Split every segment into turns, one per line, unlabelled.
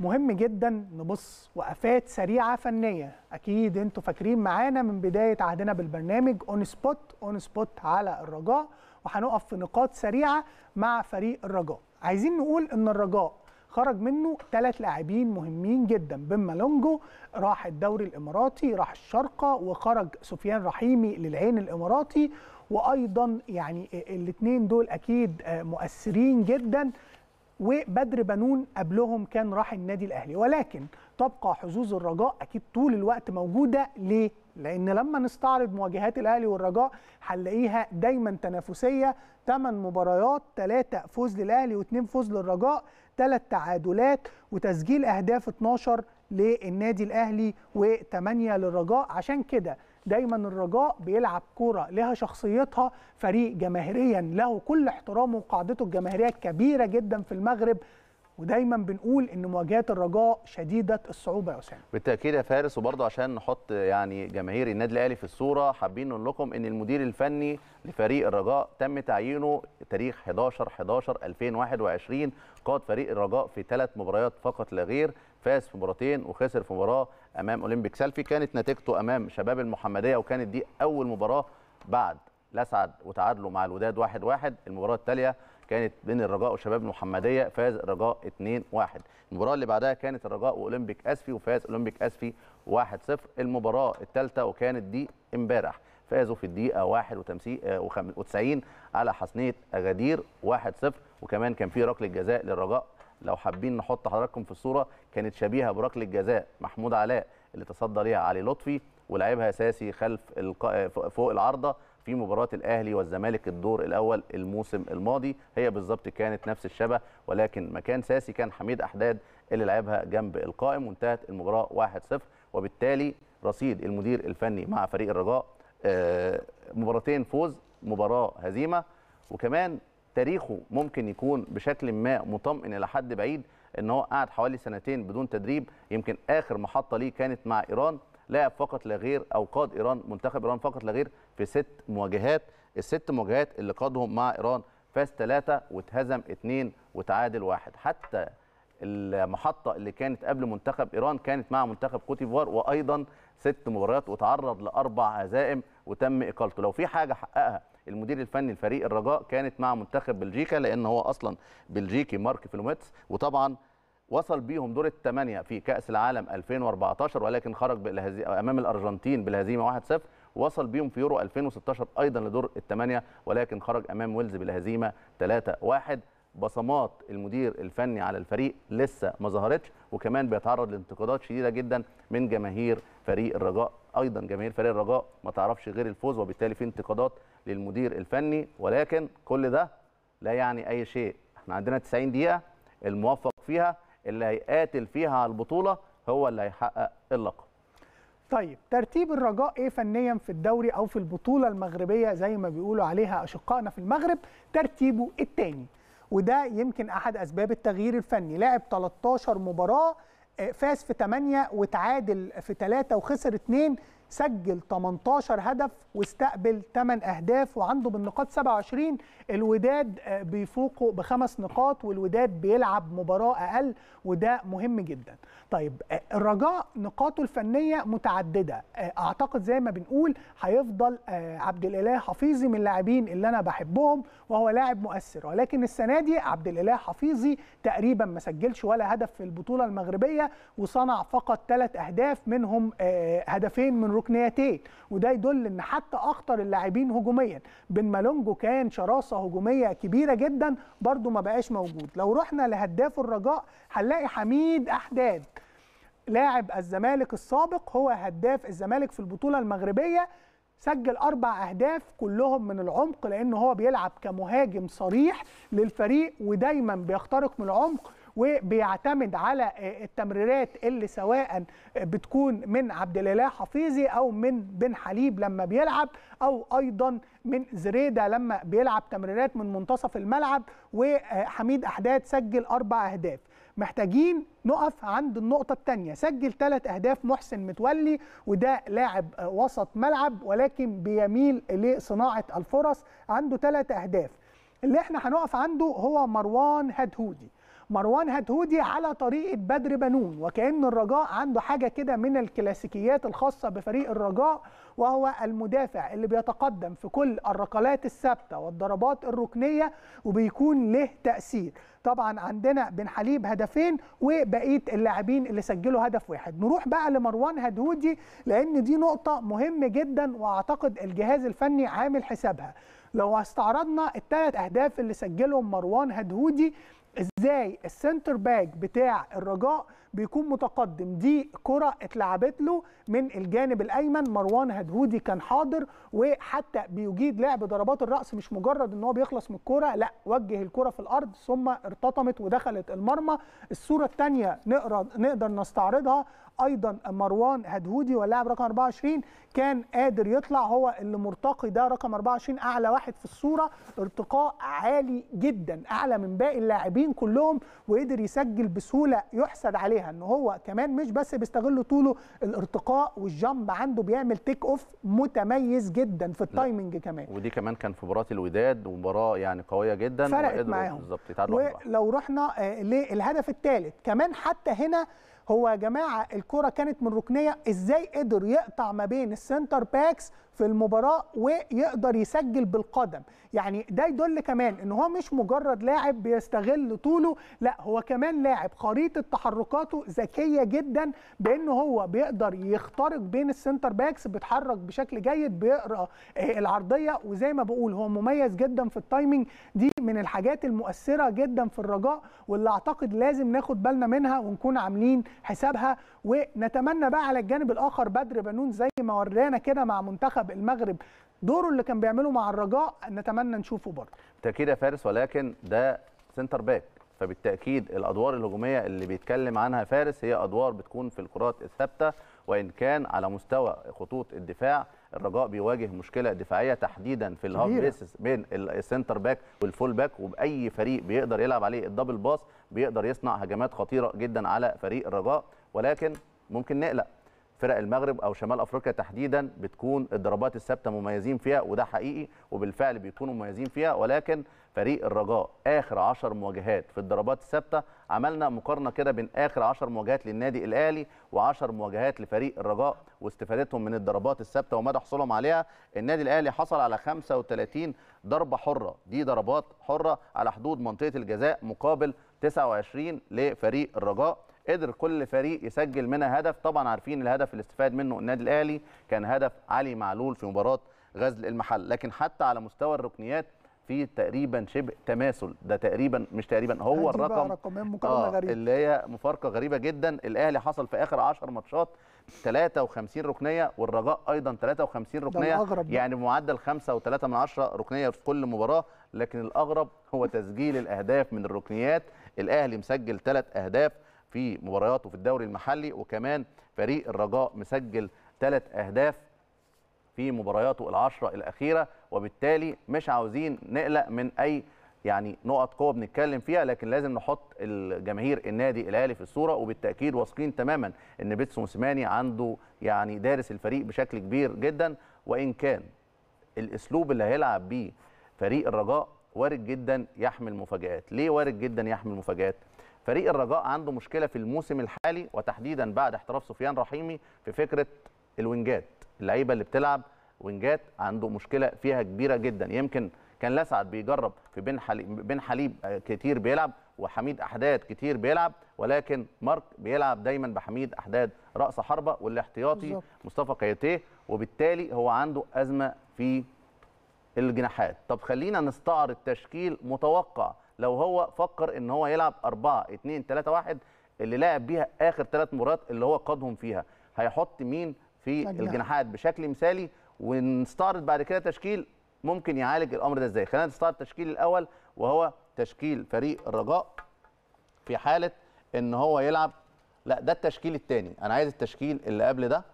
مهم جدا نبص وقفات سريعه فنيه اكيد انتوا فاكرين معانا من بدايه عهدنا بالبرنامج اون سبوت اون سبوت على الرجاء وهنقف في نقاط سريعه مع فريق الرجاء عايزين نقول ان الرجاء خرج منه ثلاث لاعبين مهمين جدا بما لونجو راح الدوري الاماراتي راح الشرقه وخرج سفيان رحيمي للعين الاماراتي وايضا يعني الاثنين دول اكيد مؤثرين جدا وبدر بنون قبلهم كان راح النادي الاهلي ولكن تبقى حظوظ الرجاء اكيد طول الوقت موجوده ليه لان لما نستعرض مواجهات الاهلي والرجاء هنلاقيها دايما تنافسيه 8 مباريات 3 فوز للاهلي و2 فوز للرجاء 3 تعادلات وتسجيل اهداف 12 للنادي الاهلي و8 للرجاء عشان كده دايما الرجاء بيلعب كوره لها شخصيتها فريق جماهيريا له كل احترامه وقاعدته الجماهيريه كبيرة جدا في المغرب ودايما بنقول ان مواجهات الرجاء شديده الصعوبه يا اسامه
بالتاكيد يا فارس وبرضه عشان نحط يعني جماهير النادي الاهلي في الصوره حابين نقول لكم ان المدير الفني لفريق الرجاء تم تعيينه تاريخ 11 11 2021 قاد فريق الرجاء في ثلاث مباريات فقط لا غير فاز في مباراتين وخسر في مباراه امام اولمبيك سلفي كانت نتيجته امام شباب المحمديه وكانت دي اول مباراه بعد الاسعد وتعادلوا مع الوداد 1-1 واحد واحد. المباراه التاليه كانت بين الرجاء وشباب المحمديه فاز الرجاء 2-1 المباراه اللي بعدها كانت الرجاء واولمبيك اسفي وفاز اولمبيك اسفي 1-0 المباراه الثالثه وكانت دي امبارح فازوا في الدقيقه 91 آه، على حسنيه اغادير 1-0 وكمان كان في ركله جزاء للرجاء لو حابين نحط حضراتكم في الصوره كانت شبيهه بركله جزاء محمود علاء اللي تصدى ليها علي لطفي ولعبها اساسي خلف الق... فوق العارضه في مباراه الاهلي والزمالك الدور الاول الموسم الماضي هي بالظبط كانت نفس الشبه ولكن مكان ساسي كان حميد احداد اللي لعبها جنب القائم وانتهت المباراه 1-0 وبالتالي رصيد المدير الفني مع فريق الرجاء آه، مباراتين فوز مباراه هزيمه وكمان تاريخه ممكن يكون بشكل ما مطمئن الى حد بعيد ان هو قعد حوالي سنتين بدون تدريب يمكن اخر محطه ليه كانت مع ايران لعب فقط لا غير او قاد ايران منتخب ايران فقط لا غير في ست مواجهات الست مواجهات اللي قادهم مع ايران فاز ثلاثه واتهزم اثنين وتعادل واحد حتى المحطه اللي كانت قبل منتخب ايران كانت مع منتخب كوتيفوار وايضا ست مباريات وتعرض لاربع هزائم وتم اقالته لو في حاجه حققها المدير الفني لفريق الرجاء كانت مع منتخب بلجيكا لان هو اصلا بلجيكي مارك فيلوميتس وطبعا وصل بيهم دور الثمانيه في كاس العالم 2014 ولكن خرج امام الارجنتين بالهزيمه 1-0 وصل بيهم في يورو 2016 ايضا لدور الثمانيه ولكن خرج امام ويلز بالهزيمه 3-1 بصمات المدير الفني على الفريق لسه ما ظهرتش وكمان بيتعرض لانتقادات شديده جدا من جماهير فريق الرجاء ايضا جماهير فريق الرجاء ما تعرفش غير الفوز وبالتالي في انتقادات للمدير الفني ولكن كل ده لا يعني اي شيء احنا عندنا 90 دقيقه الموفق فيها اللي هيقاتل فيها على البطوله هو اللي هيحقق اللقب
طيب ترتيب الرجاء ايه فنيا في الدوري او في البطوله المغربيه زي ما بيقولوا عليها اشقائنا في المغرب ترتيبه الثاني وده يمكن احد اسباب التغيير الفني لعب 13 مباراه آه، فاز في 8 وتعادل في 3 وخسر 2 سجل 18 هدف واستقبل 8 اهداف وعنده بالنقاط 27 الوداد آه، بيفوقه بخمس نقاط والوداد بيلعب مباراه اقل وده مهم جدا طيب آه، الرجاء نقاطه الفنيه متعدده آه، اعتقد زي ما بنقول هيفضل عبد الاله حفيظي من اللاعبين اللي انا بحبهم وهو لاعب مؤثر ولكن السنه دي عبد الاله حفيظي تقريبا ما سجلش ولا هدف في البطوله المغربيه وصنع فقط ثلاث اهداف منهم هدفين من ركنيتين وده يدل ان حتى اخطر اللاعبين هجوميا بن مالونجو كان شراسه هجوميه كبيره جدا برده ما بقاش موجود لو رحنا لهداف الرجاء هنلاقي حميد احداد لاعب الزمالك السابق هو هداف الزمالك في البطوله المغربيه سجل أربع أهداف كلهم من العمق لأنه هو بيلعب كمهاجم صريح للفريق ودايما بيخترق من العمق وبيعتمد على آه، التمريرات اللي سواء آه، بتكون من عبد الاله حفيظي او من بن حليب لما بيلعب او ايضا من زريده لما بيلعب تمريرات من منتصف الملعب وحميد احداد سجل اربع اهداف محتاجين نقف عند النقطة الثانية سجل ثلاث أهداف محسن متولي وده لاعب آه، وسط ملعب ولكن بيميل لصناعة الفرص عنده ثلاث أهداف اللي احنا هنقف عنده هو مروان هدهودي مروان هدهودي على طريقه بدر بنون وكأن الرجاء عنده حاجة كده من الكلاسيكيات الخاصة بفريق الرجاء وهو المدافع اللي بيتقدم في كل الركلات الثابته والضربات الركنيه وبيكون له تاثير طبعا عندنا بن حليب هدفين وبقيه اللاعبين اللي سجلوا هدف واحد نروح بقى لمروان هدهودي لان دي نقطه مهمه جدا واعتقد الجهاز الفني عامل حسابها لو استعرضنا الثلاث اهداف اللي سجلهم مروان هدهودي ازاي السنتر باك بتاع الرجاء بيكون متقدم دي كره اتلعبت له من الجانب الايمن مروان هدهودي كان حاضر وحتى بيجيد لعب ضربات الراس مش مجرد ان هو بيخلص من الكره لا وجه الكره في الارض ثم ارتطمت ودخلت المرمى الصوره الثانيه نقدر نستعرضها ايضا مروان هدهودي واللاعب رقم 24 كان قادر يطلع هو اللي مرتقي ده رقم 24 اعلى واحد في الصوره ارتقاء عالي جدا اعلى من باقي اللاعبين كلهم وقدر يسجل بسهوله يحسد عليها ان هو كمان مش بس بيستغل طوله الارتقاء والجامب عنده بيعمل تيك اوف متميز جدا في التايمنج كمان
ودي كمان كان في مباراه الوداد ومباراه يعني قويه جدا فرقت معاهم بالظبط
ولو رحنا آه، للهدف الثالث كمان حتى هنا هو يا جماعه الكره كانت من ركنيه ازاي قدر يقطع ما بين السنتر باكس في المباراه ويقدر يسجل بالقدم يعني ده يدل كمان ان هو مش مجرد لاعب بيستغل طوله لا هو كمان لاعب خريطه تحركاته ذكيه جدا بان هو بيقدر يخترق بين السنتر باكس بيتحرك بشكل جيد بيقرا آه، العرضيه وزي ما بقول هو مميز جدا في التايمنج دي من الحاجات المؤثره جدا في الرجاء واللي اعتقد لازم ناخد بالنا منها ونكون عاملين حسابها ونتمنى بقى على الجانب الاخر بدر بنون زي ما ورانا كده مع منتخب المغرب دوره اللي كان بيعمله مع الرجاء نتمنى نشوفه برضه
بالتاكيد يا فارس ولكن ده سنتر باك فبالتاكيد الادوار الهجوميه اللي بيتكلم عنها فارس هي ادوار بتكون في الكرات الثابته وان كان على مستوى خطوط الدفاع الرجاء بيواجه مشكله دفاعيه تحديدا في الهاف بيسز بين السنتر باك والفول باك وباي فريق بيقدر يلعب عليه الدبل باص بيقدر يصنع هجمات خطيره جدا على فريق الرجاء ولكن ممكن نقلق فرق المغرب او شمال افريقيا تحديدا بتكون الضربات الثابته مميزين فيها وده حقيقي وبالفعل بيكونوا مميزين فيها ولكن فريق الرجاء اخر 10 مواجهات في الضربات الثابته عملنا مقارنه كده بين اخر 10 مواجهات للنادي الاهلي و10 مواجهات لفريق الرجاء واستفادتهم من الضربات الثابته ومدى حصولهم عليها النادي الاهلي حصل على 35 ضربه حره دي ضربات حره على حدود منطقه الجزاء مقابل 29 لفريق الرجاء قدر كل فريق يسجل منها هدف طبعا عارفين الهدف اللي استفاد منه النادي الاهلي كان هدف علي معلول في مباراه غزل المحل لكن حتى على مستوى الركنيات في تقريبا شبه تماثل ده تقريبا مش تقريبا هو الرقم آه اللي هي مفارقه غريبه جدا الاهلي حصل في اخر 10 ماتشات 53 ركنيه والرجاء ايضا 53 ركنيه يعني بمعدل 5.3 ركنيه في كل مباراه لكن الاغرب هو تسجيل الاهداف من الركنيات الاهلي مسجل ثلاث اهداف في مبارياته في الدوري المحلي وكمان فريق الرجاء مسجل ثلاث اهداف في مبارياته العشرة الأخيرة وبالتالي مش عاوزين نقلق من أي يعني نقط قوه بنتكلم فيها لكن لازم نحط الجماهير النادي الاهلي في الصوره وبالتاكيد واثقين تماما ان بيتسو موسيماني عنده يعني دارس الفريق بشكل كبير جدا وان كان الاسلوب اللي هيلعب بيه فريق الرجاء وارد جدا يحمل مفاجات ليه وارد جدا يحمل مفاجات فريق الرجاء عنده مشكله في الموسم الحالي وتحديدا بعد احتراف سفيان رحيمي في فكره الوينجات اللعيبه اللي بتلعب وينجات عنده مشكله فيها كبيره جدا يمكن كان لسعد بيجرب في بن حليب بن حليب آه، كتير بيلعب وحميد احداد كتير بيلعب ولكن مارك بيلعب دايما بحميد احداد راس حربه والاحتياطي بالزبط. مصطفى كايتيه وبالتالي هو عنده ازمه في الجناحات طب خلينا نستعرض تشكيل متوقع لو هو فكر ان هو يلعب 4 2 3 1 اللي لعب بيها اخر ثلاث مباريات اللي هو قادهم فيها هيحط مين في الجناحات بشكل مثالي ونستعرض بعد كده تشكيل ممكن يعالج الامر ده ازاي خلينا نستعرض التشكيل الاول وهو تشكيل فريق الرجاء في حاله ان هو يلعب لا ده التشكيل الثاني انا عايز التشكيل اللي قبل ده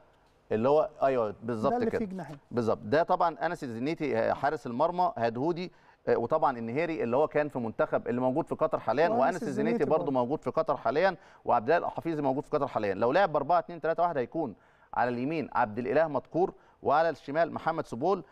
اللي هو ايوه بالظبط كده بالظبط ده طبعا انس الزنيتي آه، حارس المرمى هدهودي آه، وطبعا النهيري اللي هو كان في منتخب اللي موجود في قطر حاليا وانس الزنيتي برضه موجود في قطر حاليا وعبد الله الحفيظي موجود في قطر حاليا لو لعب ب 4 2 3 1 هيكون على اليمين عبد الاله مدكور وعلى الشمال محمد سبول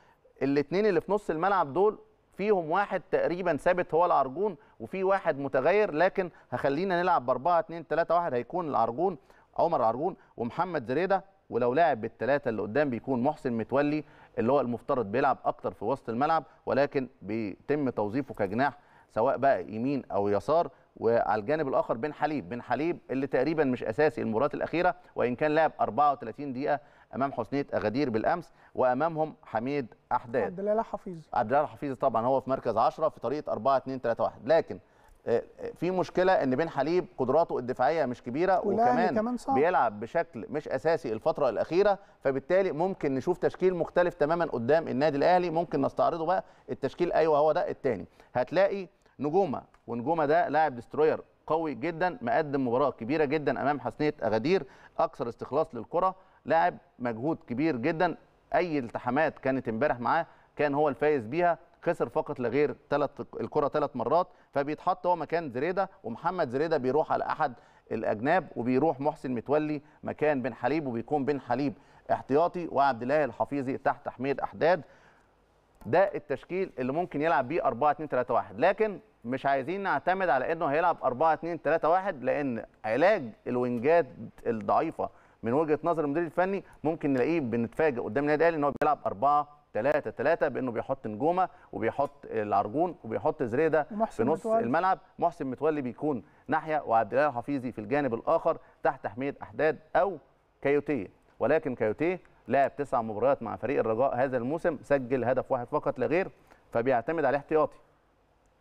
الاثنين اللي في نص الملعب دول فيهم واحد تقريبا ثابت هو العرجون وفي واحد متغير لكن هخلينا نلعب ب 4 2 3 1 هيكون العرجون عمر العرجون ومحمد زريده ولو لعب بالثلاثه اللي قدام بيكون محسن متولي اللي هو المفترض بيلعب اكتر في وسط الملعب ولكن بيتم توظيفه كجناح سواء بقى يمين او يسار وعلى الجانب الاخر بن حليب بن حليب اللي تقريبا مش اساسي المباريات الاخيره وان كان لعب 34 دقيقه امام حسنيه اغادير بالامس وامامهم حميد احداد عبد الله حفيظ عبد الله حفيظ طبعا هو في مركز 10 في طريقه 4 2 3 1 لكن آه، آه، في مشكله ان بن حليب قدراته الدفاعيه مش كبيره وكمان يعني كمان صعب. بيلعب بشكل مش اساسي الفتره الاخيره فبالتالي ممكن نشوف تشكيل مختلف تماما قدام النادي الاهلي ممكن نستعرضه بقى التشكيل ايوه هو ده الثاني هتلاقي نجومه ونجومه ده لاعب دستروير قوي جدا مقدم مباراه كبيره جدا امام حسنيه اغادير اكثر استخلاص للكره لاعب مجهود كبير جدا اي التحامات كانت امبارح معاه كان هو الفايز بيها خسر فقط لغير ثلاث الكره ثلاث مرات فبيتحط هو مكان زريده ومحمد زريده بيروح على احد الاجناب وبيروح محسن متولي مكان بن حليب وبيكون بن حليب احتياطي وعبد الله الحفيظي تحت حميد احداد ده التشكيل اللي ممكن يلعب بيه 4 2 3 1 لكن مش عايزين نعتمد على انه هيلعب 4 2 3 1 لان علاج الوينجات الضعيفه من وجهه نظر المدير الفني ممكن نلاقيه بنتفاجئ قدام النادي الاهلي ان هو بيلعب 4 3 3 بانه بيحط نجومه وبيحط العرجون وبيحط زريده في نص متولي. الملعب محسن متولي بيكون ناحيه وعبد الله الحفيظي في الجانب الاخر تحت حميد احداد او كايوتيه ولكن كايوتيه لعب تسع مباريات مع فريق الرجاء هذا الموسم سجل هدف واحد فقط لا غير فبيعتمد على احتياطي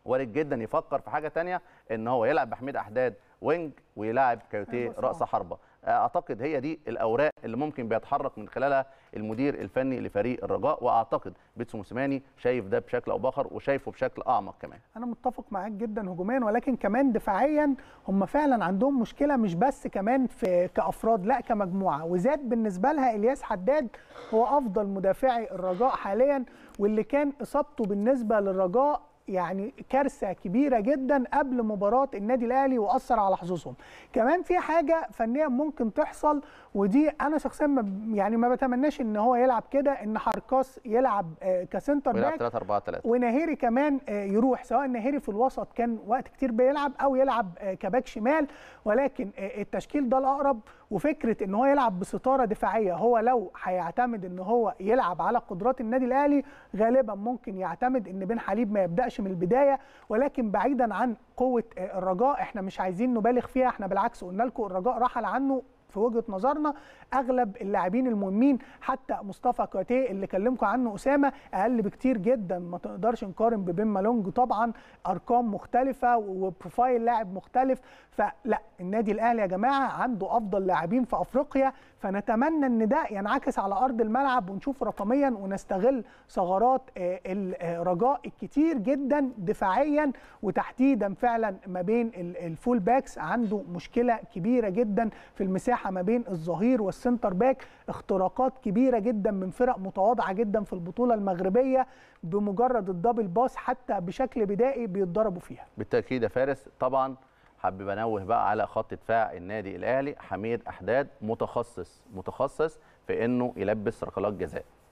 وارد جدا يفكر في حاجه ثانيه ان هو يلعب بحميد احداد وينج ويلعب كايوتيه راس حربه اعتقد هي دي الاوراق اللي ممكن بيتحرك من خلالها المدير الفني لفريق الرجاء واعتقد بيتسو موسيماني شايف ده بشكل او باخر وشايفه بشكل اعمق كمان
انا متفق معاك جدا هجوميا ولكن كمان دفاعيا هم فعلا عندهم مشكله مش بس كمان في كافراد لا كمجموعه وزاد بالنسبه لها الياس حداد هو افضل مدافعي الرجاء حاليا واللي كان اصابته بالنسبه للرجاء يعني كارثه كبيره جدا قبل مباراه النادي الاهلي واثر على حظوظهم كمان في حاجه فنيه ممكن تحصل ودي انا شخصيا ما يعني ما بتمناش ان هو يلعب كده ان حركاس يلعب آه، كسنتر باك 3 4 3 ونهيري كمان آه، يروح سواء نهيري في الوسط كان وقت كتير بيلعب او يلعب آه، كباك شمال ولكن التشكيل ده الاقرب وفكره ان هو يلعب بستاره دفاعيه هو لو هيعتمد ان هو يلعب على قدرات النادي الاهلي غالبا ممكن يعتمد ان بن حليب ما يبداش من البدايه ولكن بعيدا عن قوه الرجاء احنا مش عايزين نبالغ فيها احنا بالعكس قلنا لكم الرجاء رحل عنه في وجهه نظرنا اغلب اللاعبين المهمين حتى مصطفى كواتي اللي كلمكم عنه اسامه اقل بكتير جدا ما تقدرش نقارن ببين مالونج طبعا ارقام مختلفه وبروفايل لاعب مختلف فلا النادي الاهلي يا جماعه عنده افضل لاعبين في افريقيا فنتمنى ان ده ينعكس على ارض الملعب ونشوف رقميا ونستغل ثغرات آه، الرجاء آه، الكتير جدا دفاعيا وتحديدا فعلا ما بين الفول باكس عنده مشكله كبيره جدا في المساحه ما بين الظهير والسنتر باك اختراقات كبيره جدا من فرق متواضعه جدا في البطوله المغربيه بمجرد الدبل باس حتى بشكل بدائي بيتضربوا فيها
بالتاكيد يا فارس طبعا حابب انوه بقى على خط دفاع النادي الاهلي حميد احداد متخصص متخصص في انه يلبس ركلات جزاء